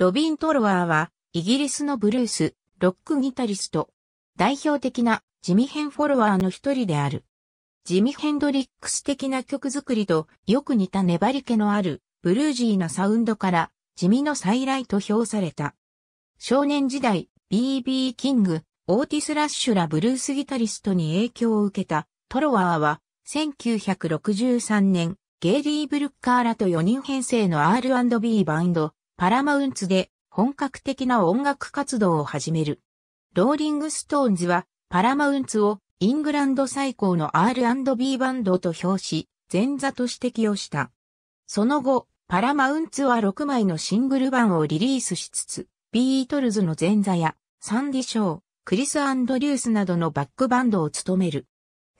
ロビン・トロワーは、イギリスのブルース、ロックギタリスト。代表的なジミヘンフォロワーの一人である。ジミ・ヘンドリックス的な曲作りとよく似た粘り気のあるブルージーなサウンドから地味の再来と評された。少年時代、BB キング、オーティス・ラッシュらブルースギタリストに影響を受けたトロワーは1963年ゲイリー・ブルッカーらと4人編成の R&B バンドパラマウンツで本格的な音楽活動を始める。ローリングストーンズはパラマウンツをイングランド最高の R&B バンドと評し、前座と指摘をした。その後、パラマウンツは6枚のシングル版をリリースしつつ、ビートルズの前座やサンディ・ショー、クリス・アンドリュースなどのバックバンドを務める。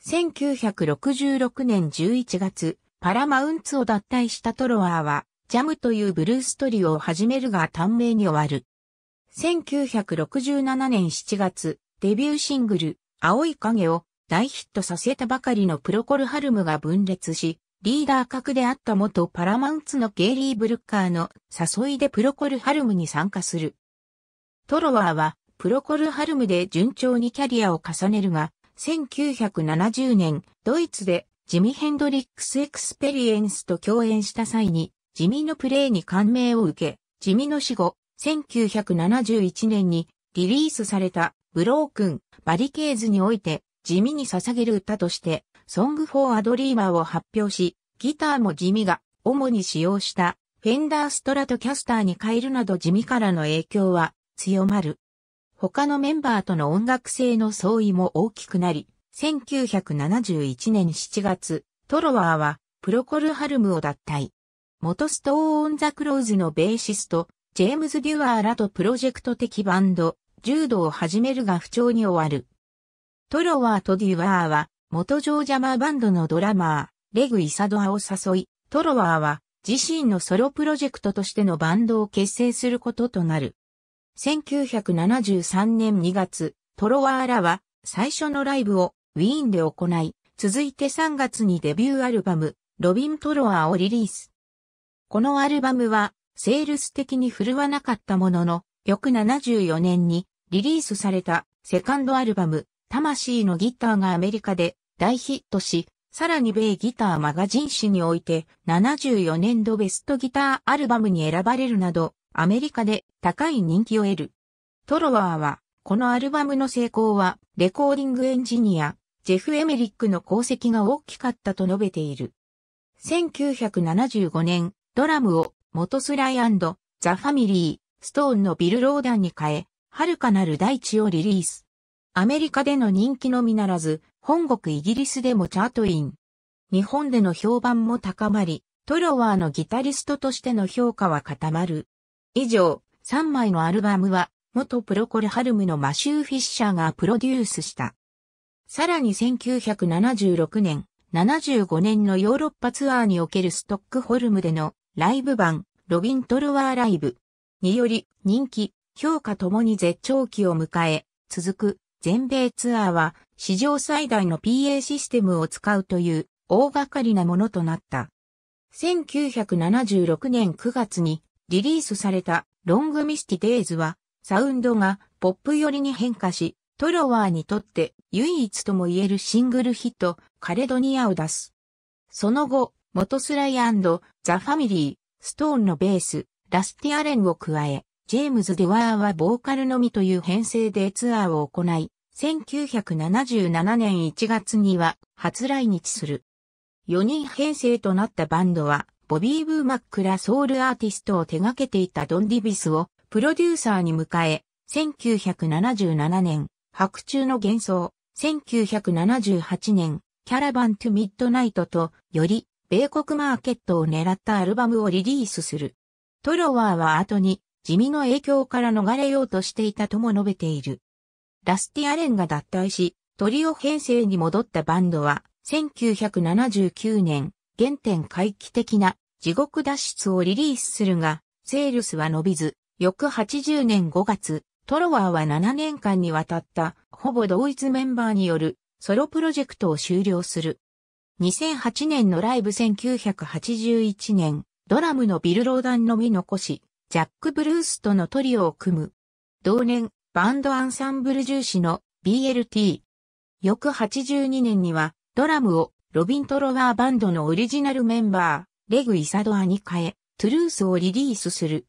1966年11月、パラマウンツを脱退したトロワーは、ジャムというブルーストリオを始めるが短命に終わる。1967年7月、デビューシングル、青い影を大ヒットさせたばかりのプロコルハルムが分裂し、リーダー格であった元パラマウンツのゲイリー・ブルッカーの誘いでプロコルハルムに参加する。トロワーはプロコルハルムで順調にキャリアを重ねるが、1970年、ドイツでジミ・ヘンドリックス・エクスペリエンスと共演した際に、地味のプレイに感銘を受け、地味の死後、1971年にリリースされたブロークン、バリケーズにおいて地味に捧げる歌としてソングフォーアドリーマーを発表し、ギターも地味が主に使用したフェンダーストラトキャスターに変えるなど地味からの影響は強まる。他のメンバーとの音楽性の相違も大きくなり、1971年7月、トロワーはプロコルハルムを脱退。元ストーン・オン・ザ・クローズのベーシスト、ジェームズ・デュアーらとプロジェクト的バンド、柔道を始めるが不調に終わる。トロワーとデュアーは、元ジョージャマーバンドのドラマー、レグ・イサドアを誘い、トロワーは自身のソロプロジェクトとしてのバンドを結成することとなる。1973年2月、トロワーらは最初のライブをウィーンで行い、続いて3月にデビューアルバム、ロビン・トロワーをリリース。このアルバムは、セールス的に振るわなかったものの、翌74年にリリースされたセカンドアルバム、魂のギターがアメリカで大ヒットし、さらに米ギターマガジン誌において74年度ベストギターアルバムに選ばれるなど、アメリカで高い人気を得る。トロワーは、このアルバムの成功は、レコーディングエンジニア、ジェフ・エメリックの功績が大きかったと述べている。1975年、ドラムを元スライザ・ファミリー、ストーンのビル・ローダンに変え、遥かなる大地をリリース。アメリカでの人気のみならず、本国イギリスでもチャートイン。日本での評判も高まり、トロワーのギタリストとしての評価は固まる。以上、3枚のアルバムは、元プロコルハルムのマシュー・フィッシャーがプロデュースした。さらに1976年、75年のヨーロッパツアーにおけるストックホルムでのライブ版、ロビン・トルワーライブにより人気、評価ともに絶頂期を迎え、続く全米ツアーは史上最大の PA システムを使うという大掛かりなものとなった。1976年9月にリリースされたロングミスティデイズはサウンドがポップ寄りに変化し、トロワーにとって唯一とも言えるシングルヒットカレドニアを出す。その後、モトスライザ・ファミリー、ストーンのベース、ラスティアレンを加え、ジェームズ・デュワーはボーカルのみという編成でツアーを行い、1977年1月には初来日する。4人編成となったバンドは、ボビー・ブーマックらソウルアーティストを手掛けていたドン・ディビスをプロデューサーに迎え、1977年、白昼の幻想、1978年、キャラバン・トゥ・ミッドナイトと、より米国マーケットを狙ったアルバムをリリースする。トロワーは後に、地味の影響から逃れようとしていたとも述べている。ラスティ・アレンが脱退し、トリオ編成に戻ったバンドは、1979年、原点回帰的な地獄脱出をリリースするが、セールスは伸びず、翌80年5月、トロワーは7年間にわたった、ほぼ同一メンバーによるソロプロジェクトを終了する。2008年のライブ1981年、ドラムのビル・ローダンのみ残し、ジャック・ブルースとのトリオを組む。同年、バンドアンサンブル重視の BLT。翌82年には、ドラムをロビン・トロワーバンドのオリジナルメンバー、レグ・イサドアに変え、トゥルースをリリースする。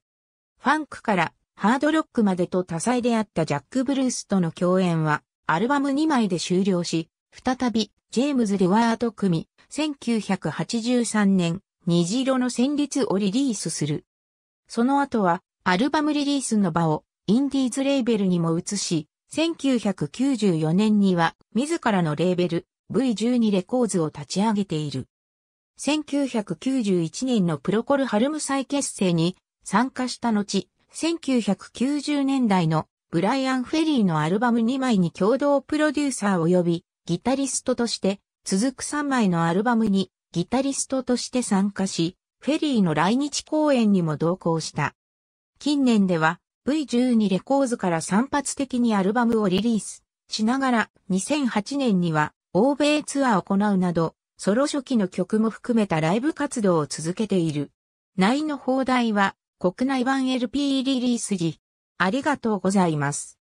ファンクからハードロックまでと多彩であったジャック・ブルースとの共演は、アルバム2枚で終了し、再びジェームズ・デワート組、1983年、虹色の旋律をリリースする。その後は、アルバムリリースの場を、インディーズレーベルにも移し、1994年には、自らのレーベル、V12 レコーズを立ち上げている。1991年のプロコル・ハルム再結成に参加した後、1990年代のブライアン・フェリーのアルバム2枚に共同プロデューサー及びギタリストとして、続く3枚のアルバムにギタリストとして参加し、フェリーの来日公演にも同行した。近年では V12 レコーズから散発的にアルバムをリリースしながら2008年には欧米ツアーを行うなど、ソロ初期の曲も含めたライブ活動を続けている。内の放題は国内版 LP リリース時。ありがとうございます。